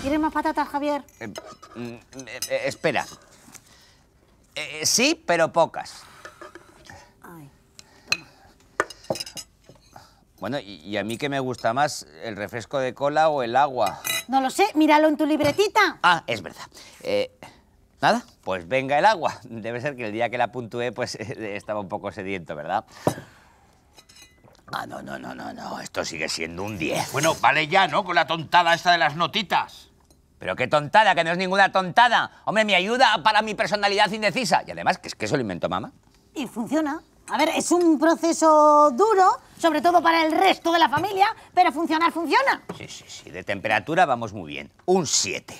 ¿Quieres más patatas, Javier? Eh, mm, eh, espera. Eh, sí, pero pocas. Bueno, y, a mí que me gusta más, el refresco de cola o el agua? No lo sé, míralo en tu libretita. Ah, es verdad. Nada, pues venga el agua. Debe ser que el día que la puntué, pues estaba un poco sediento, ¿verdad? Ah, no, no, no, no, no. Esto sigue siendo un 10. Bueno, vale ya, ¿no? Con la tontada esta de las notitas. Pero qué tontada, que no es ninguna tontada. Hombre, me ayuda para mi personalidad indecisa. Y además, que es que eso lo inventó mamá. Y funciona. A ver, es un proceso duro, sobre todo para el resto de la familia, pero funcionar funciona. Sí, sí, sí. De temperatura vamos muy bien. Un 7.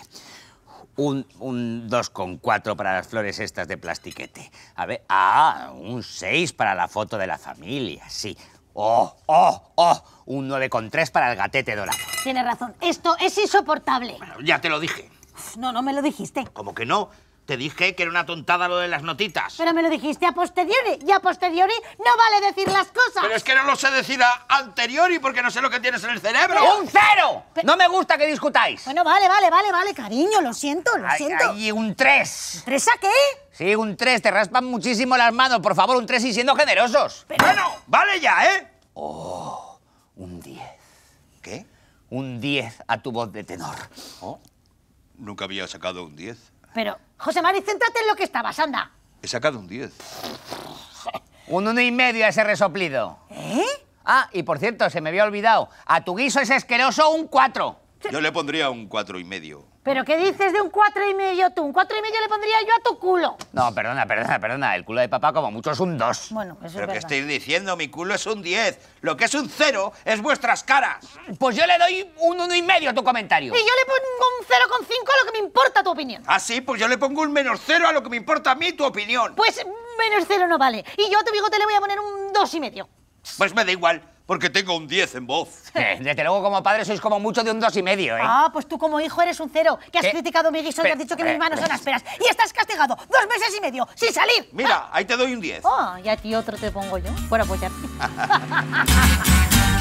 Un, un 2,4 para las flores estas de plastiquete. A ver, ah, un 6 para la foto de la familia, sí. Oh, oh, oh, un 9,3 para el gatete dorado. Tienes razón. Esto es insoportable. ya te lo dije. no, no me lo dijiste. Como que no. Te dije que era una tontada lo de las notitas. Pero me lo dijiste a posteriori. Y a posteriori no vale decir las cosas. Pero es que no lo sé decir a anteriori porque no sé lo que tienes en el cerebro. ¡Un cero! No me gusta que discutáis. Bueno, vale, vale, vale, vale, cariño. Lo siento, lo siento. Y un tres. ¿Tres a qué? Sí, un tres. Te raspan muchísimo las manos. Por favor, un tres y siendo generosos. Bueno, vale ya, ¿eh? Oh, un diez. ¿Qué? un 10 a tu voz de tenor. Oh, nunca había sacado un 10. Pero, José Mari, céntrate en lo que estabas, anda. He sacado un 10. un uno y medio a ese resoplido. ¿Eh? Ah, y por cierto, se me había olvidado. A tu guiso es asqueroso un 4. Yo le pondría un cuatro y medio. ¿Pero qué dices de un cuatro y medio tú? Un cuatro y medio le pondría yo a tu culo. No, perdona, perdona, perdona. El culo de papá como mucho es un dos. Bueno, eso ¿Pero que estoy diciendo? Mi culo es un 10. Lo que es un cero es vuestras caras. Pues yo le doy un uno y medio a tu comentario. Y yo le pongo un 0,5 a lo que me importa tu opinión. Ah, sí, pues yo le pongo un menos cero a lo que me importa a mí tu opinión. Pues menos cero no vale. Y yo a tu bigote le voy a poner un dos y medio. Pues me da igual porque tengo un 10 en voz. Desde luego, como padre, sois como mucho de un dos y medio, ¿eh? Ah, pues tú como hijo eres un cero, que has eh, criticado mi guiso y has dicho que mis manos son asperas. Y estás castigado dos meses y medio, sin salir. Mira, ah. ahí te doy un 10. Ah, y aquí otro te pongo yo, por apoyarte.